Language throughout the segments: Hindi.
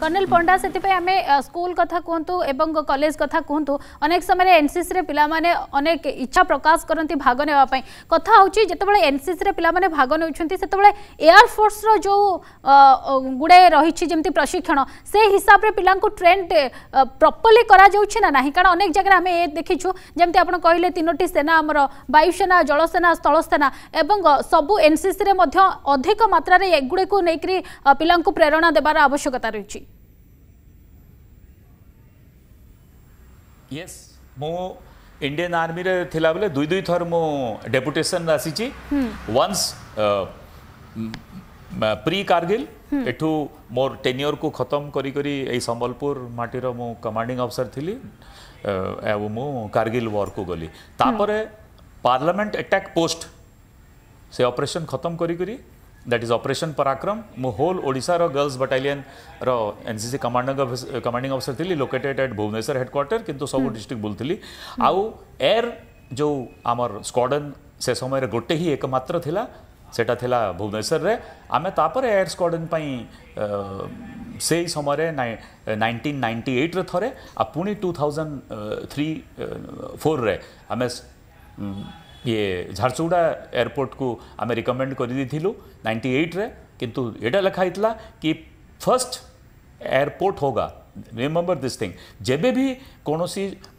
कर्णल पंडा से आम स्कूल कथा कहतु एवं कलेज कथा कहतु अनेक समय एनसीसी रे माने अनेक इच्छा प्रकाश करती भाग नापी कथा हूँ जितेबाला एनसीसी रे माने भाग नौते एयरफोर्स जो गुड़े रही जमी प्रशिक्षण से हिसाब से पिला ट्रेन प्रपर्ली करा ना कारण अनेक जगह आम ये जमी आप कहले तीनो सेना आमर वायुसेना जलसेना स्थलसेना एवं सबू एनसीसी अधिक मात्रा एगुड़ी को लेकर पिला प्रेरणा देवार आवश्यकता रही ୟେସ୍ ମୁଁ ଇଣ୍ଡିଆନ୍ ଆର୍ମିରେ ଥିଲାବେଳେ ଦୁଇ ଦୁଇ ଥର ମୁଁ ଡେପୁଟେସନ୍ ଆସିଛି ୱାନ୍ସ ପ୍ରି କାର୍ଗିଲ୍ ଏଠୁ ମୋର ଟେନିୟରକୁ ଖତମ କରି କରି ଏଇ ସମ୍ବଲପୁର ମାଟିର ମୁଁ କମାଣ୍ଡିଂ ଅଫିସର ଥିଲି ଆଉ ମୁଁ କାର୍ଗିଲ୍ ୱାର୍କୁ ଗଲି ତାପରେ ପାର୍ଲାମେଣ୍ଟ ଆଟାକ୍ ପୋଷ୍ଟ ସେ ଅପରେସନ୍ ଖତମ କରି କରି दैट इज अपरेसन पराक्रम मु होल ओडार गर्ल्स बटालीयन रनसीसी कमांडिंग कमांडिंग अफिसर थी लोकेटेड एट भुवनेश्वर हेडक्वाटर कि सब डिस्ट्रिक्ट बुल थी आउ एयर जो आम स्क्वाडन से समय गोटे ही एकम्र सेटा थिला भुवनेश्वर में आमे तापर एयर स्क्वाडन से ही समय रे 1998 रे थरे आ पुनी 2003 4 रे आमे ये झारसुगुड़ा एयरपोर्ट को आम रिकमेंड कर नाइंटी एट्रे कितु यहाँ लिखाई कि फर्स्ट एयरपोर्ट होगा रिमेम्बर दिस थिंग जब भी कौन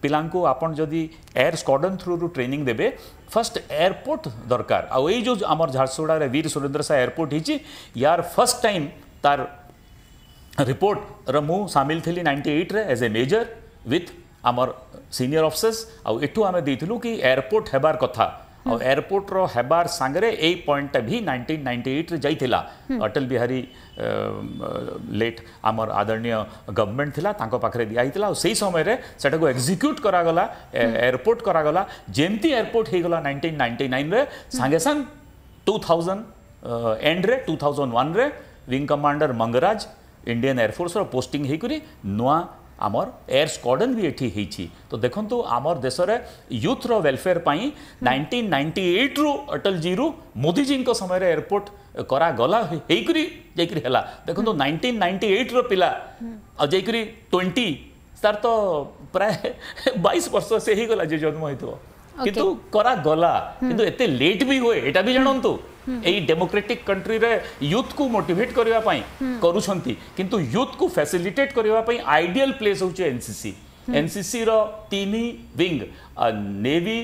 पिला आपड़ जदि एयर स्क्वाडन थ्रु रु ट्रेनिंग देवे फर्स्ट एयरपोर्ट दरकार आई जो आम झारसुगुड़ा वीर सुरेन्द्र साह एयरपोर्ट हो यार फर्स्ट टाइम तार रिपोर्ट रु सामिल थी नाइंटी एट्रे एज ए मेजर विथ आमर सिनियर अफिसेस आठ आम দিয়েছিল कि एयरपोर्ट হবার कथा एयरपोर्ट रेबार सांगे ये ए पॉइंट भी नाइंटी रे जाइथिला अटल बिहारी लेट आमर आदरणीय गवर्नमेंट थिला तांको पाखरे दिया समय रे सेटा को एग्जीक्यूट करा गला एयरपोर्ट करा गला नाइंटी एयरपोर्ट हे गला 1999 रे सांगे संग 2000 एंड रे 2001 रे wing commander Mangaraj Indian air force रो पोस्टिंग हे नुआ আমার এয়ার স্কোয়াডন বি এটি হয়েছি তো দেখুন আমার দেশের ইউথর ওয়েলফেয়ার পাই নাইনটিন নাইন্টি এইট্রু অটলজী রু মোদিজী সময় এয়ারপোর্ট କରାଗଲା ହେଇକରି ଯାଇକରି ହେଲା ଦେଖନ୍ତୁ ନାଇନଟିନ୍ ନାଇଣ୍ଟି ଏଇଟ୍ର ପିଲା ଆଉ ଯାଇକରି ଟ୍ୱେଣ୍ଟି ତାର ତ ପ୍ରାୟ ବାଇଶ ବର୍ଷ ସେ ହେଇଗଲା ଯେ ଜନ୍ମ ହେଇଥିବ କିନ୍ତୁ କରାଗଲା କିନ୍ତୁ ଏତେ ଲେଟ୍ ବି ହୁଏ ଏଇଟା ବି ଜାଣନ୍ତୁ এই ডেমোক্রেটিক কন্ট্রিরে ୟୁଥ୍ কু মোটিভেট କରିବା ପାଇଁ କରୁଛନ୍ତି କିନ୍ତୁ ୟୁଥ୍ କୁ ଫ୍ୟାସିଲିଟେଟ୍ କରିବା ପାଇଁ ଆଇଡିଆଲ ପ୍ଲେସ୍ ହେଉଛି ଏନ୍ସିସି ଏନ୍ସିସିର ତିନି wing navy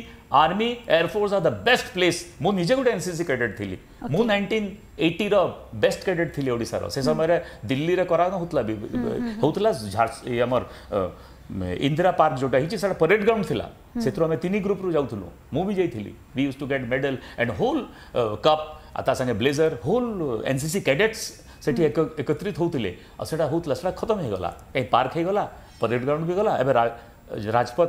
army air force are the best place ମୁଁ ନିଜେ ଗୋଟେ ଏନ୍ସିସି କ୍ୟାଡେଟ୍ ଥିଲି ମୁଁ ନାଇଣ୍ଟିନ୍ ଏଇଟିର ବେଷ୍ଟ କ୍ୟାଡେଟ୍ ଥିଲି ଓଡ଼ିଶାର ସେ ସମୟରେ ଦିଲ୍ଲୀରେ କରାହେଉଥିଲା ହେଉଥିଲା ଆମର ଇନ୍ଦିରା ପାର୍କ ଯେଉଁଟା ହେଇଛି ସେଇଟା ପରେଡ୍ ଗ୍ରାଉଣ୍ଡ ଥିଲା ସେଥିରୁ ଆମେ ତିନି ଗ୍ରୁପ୍ରୁ ଯାଉଥିଲୁ ମୁଁ ବି ଯାଇଥିଲି we use to get medal and whole cup ଆଉ ତା ସାଙ୍ଗେ blazer whole N C C cadets ସେଠି ଏକତ୍ରିତ ହେଉଥିଲେ ଆଉ ସେଇଟା ହେଉଥିଲା ସେଇଟା ଖତମ ହେଇଗଲା ଏ ପାର୍କ ହେଇଗଲା ପରେଡ୍ ଗ୍ରାଉଣ୍ଡ ବି ଗଲା ଏବେ ରାଜପଥ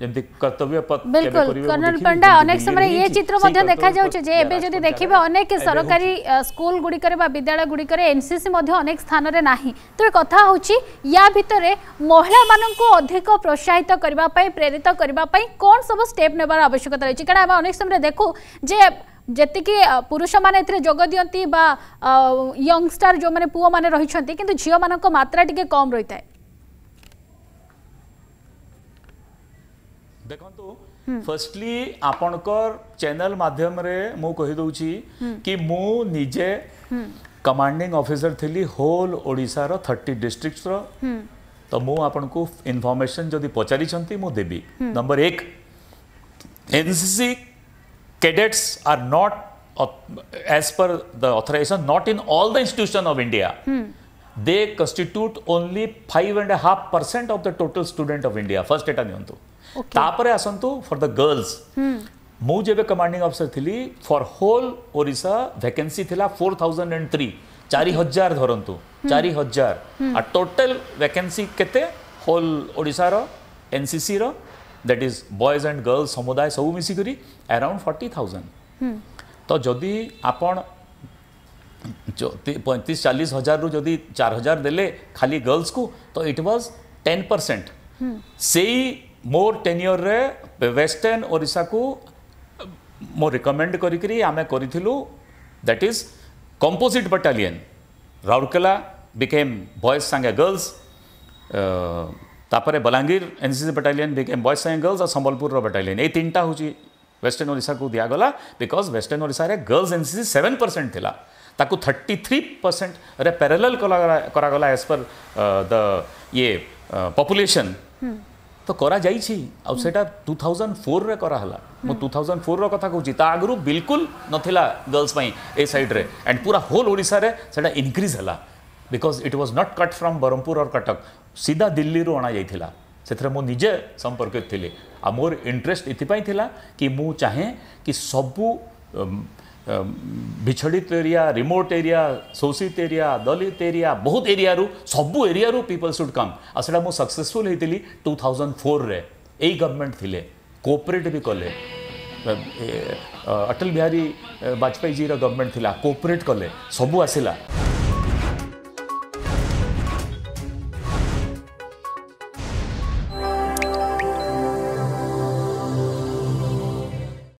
बिल्कुल कर्नल पंडा अनेक समय ये चित्र देखा जाए देखिए अनेक सरकारी स्कूल गुड़िक विद्यालय गुड़िक एनसीसी अनेक स्थान में ना तो कथा हूँ या भितर महिला मान अधिक प्रोत्साहित करने प्रेरित करने कौन सब स्टेप नेबार आवश्यकता रही क्या अनेक समय देखू जे जी पुरुष मैंने जोग दियंट यंगस्टार जो मैंने पुओ मैंने रही झील मान मात्रा टी कम रही है देखु फर्स्टली आपणकर चैनल मध्यम मुझे कि मुझे कमांडिंग ऑफिसर थी होल ओडार थर्टी डिस्ट्रिक्टर तो मुझे इनफर्मेसन जब पचारिंटी नंबर एक NCC cadets are not as per the authorization not in all the institution of India they constitute only five and half percent of the total student of India first data दिखाई तापर आसतु फर द गर्ल्स मुझे जब कमांडिंग अफिसर थी फर होल ओडा भैके फोर थाउजेंड एंड थ्री चार हजार धरतु चार हजार आ टोटल वैकेंसी केते होल ओडार NCC that is boys and girls समुदाय सब मिसिक अराउंड फर्टी थाउजेंड तो जदि आप पैंतीस चालीस हजार रु जदि चार हजार दे खाली गर्ल्स को तो इट वाज टेन परसेंट से मोर टेनियर रे वेस्टर्न ओडिशा को मो रिकमेंड करी आम करूँ that is composite battalion Rourkela became boys सांगे गर्ल्स तापर Balangir NCC battalion became boys सांगे गर्ल्स और संबलपुर बटालियन ये तीन टा हूँ वेस्टर्न ओडिशा को दिगला बिकज वेस्टर्न ओडिशा रे गर्ल्स एनसीसी सेवेन परसेंट थी ताकू थर्टी थ्री परसेंट रे पैरेलल करागला एज पर द ये पपुलेसन ତ କରାଯାଇଛି ଆଉ ସେଇଟା ଟୁ ଥାଉଜେଣ୍ଡ ଫୋର୍ରେ କରାହେଲା ମୁଁ ଟୁ ଥାଉଜେଣ୍ଡ ଫୋର୍ର କଥା କହୁଛି ତା ଆଗରୁ ବିଲକୁଲ ନଥିଲା ଗର୍ଲସ୍ ପାଇଁ ଏ ସାଇଡ଼୍ରେ ଆଣ୍ଡ ପୁରା ହୋଲ୍ ଓଡ଼ିଶାରେ ସେଇଟା ଇନକ୍ରିଜ୍ ହେଲା because it was not cut from Brahmapur or Cuttack ସିଧା ଦିଲ୍ଲୀରୁ ଅଣାଯାଇଥିଲା ସେଥିରେ ମୁଁ ନିଜେ ସମ୍ପର୍କିତ ଥିଲି ଆଉ ମୋର ଇଣ୍ଟରେଷ୍ଟ ଏଥିପାଇଁ ଥିଲା କି ମୁଁ ଚାହେଁ କି ସବୁ बिछड़ित एरिया रिमोट एरिया सोषित एरिया दलित एरिया बहुत एरिया सब एरिया पिपल्स सुड कमस मुक्सेसफुल होईल टू थाऊज फोर चे ए गवर्नमेंट थे कोपरेट भी कले अटलबिहारी वाजपेयीजी रवर्णमेंट थांबपेरेट कले सगळ्या